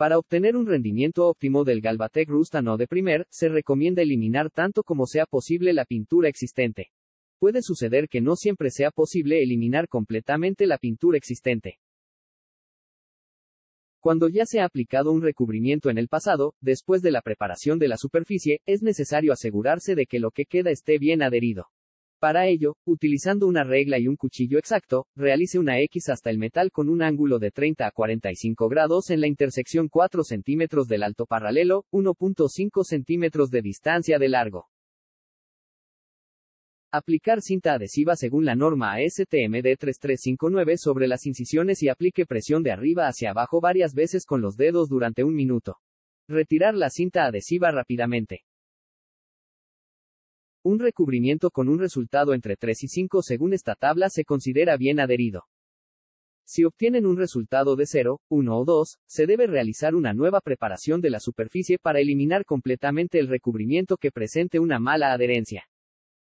Para obtener un rendimiento óptimo del Galvatec Rustano de primer, se recomienda eliminar tanto como sea posible la pintura existente. Puede suceder que no siempre sea posible eliminar completamente la pintura existente. Cuando ya se ha aplicado un recubrimiento en el pasado, después de la preparación de la superficie, es necesario asegurarse de que lo que queda esté bien adherido. Para ello, utilizando una regla y un cuchillo exacto, realice una X hasta el metal con un ángulo de 30 a 45 grados en la intersección 4 centímetros del alto paralelo, 1.5 centímetros de distancia de largo. Aplicar cinta adhesiva según la norma ASTM d 3359 sobre las incisiones y aplique presión de arriba hacia abajo varias veces con los dedos durante un minuto. Retirar la cinta adhesiva rápidamente. Un recubrimiento con un resultado entre 3 y 5 según esta tabla se considera bien adherido. Si obtienen un resultado de 0, 1 o 2, se debe realizar una nueva preparación de la superficie para eliminar completamente el recubrimiento que presente una mala adherencia.